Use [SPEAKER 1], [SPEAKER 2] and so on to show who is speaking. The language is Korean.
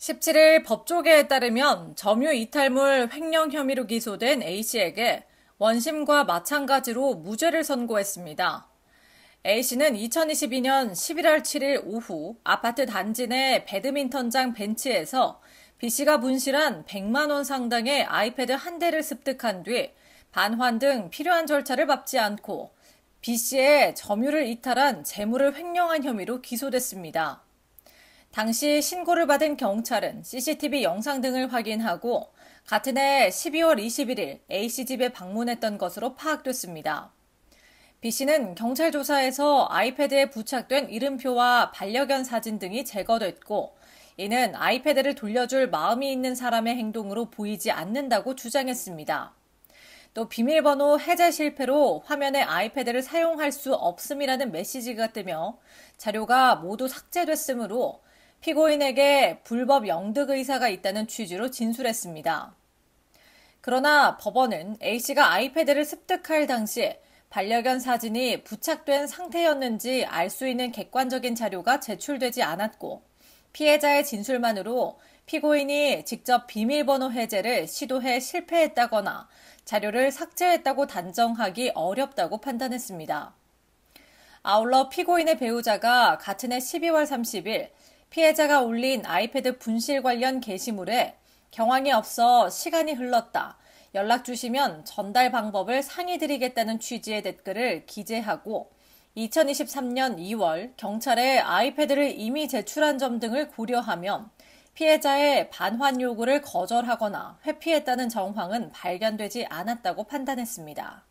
[SPEAKER 1] 17일 법조계에 따르면 점유 이탈물 횡령 혐의로 기소된 A씨에게 원심과 마찬가지로 무죄를 선고했습니다. A씨는 2022년 11월 7일 오후 아파트 단지 내 배드민턴장 벤치에서 B씨가 분실한 100만원 상당의 아이패드 한 대를 습득한 뒤 반환 등 필요한 절차를 밟지 않고 B씨의 점유를 이탈한 재물을 횡령한 혐의로 기소됐습니다. 당시 신고를 받은 경찰은 CCTV 영상 등을 확인하고 같은 해 12월 21일 A씨 집에 방문했던 것으로 파악됐습니다. B씨는 경찰 조사에서 아이패드에 부착된 이름표와 반려견 사진 등이 제거됐고 이는 아이패드를 돌려줄 마음이 있는 사람의 행동으로 보이지 않는다고 주장했습니다. 또 비밀번호 해제 실패로 화면에 아이패드를 사용할 수 없음이라는 메시지가 뜨며 자료가 모두 삭제됐으므로 피고인에게 불법 영득 의사가 있다는 취지로 진술했습니다. 그러나 법원은 A씨가 아이패드를 습득할 당시 반려견 사진이 부착된 상태였는지 알 수 있는 객관적인 자료가 제출되지 않았고 피해자의 진술만으로 피고인이 직접 비밀번호 해제를 시도해 실패했다거나 자료를 삭제했다고 단정하기 어렵다고 판단했습니다. 아울러 피고인의 배우자가 같은 해 12월 30일 피해자가 올린 아이패드 분실 관련 게시물에 경황이 없어 시간이 흘렀다. 연락 주시면 전달 방법을 상의 드리겠다는 취지의 댓글을 기재하고 2023년 2월 경찰에 아이패드를 이미 제출한 점 등을 고려하면 피해자의 반환 요구를 거절하거나 회피했다는 정황은 발견되지 않았다고 판단했습니다.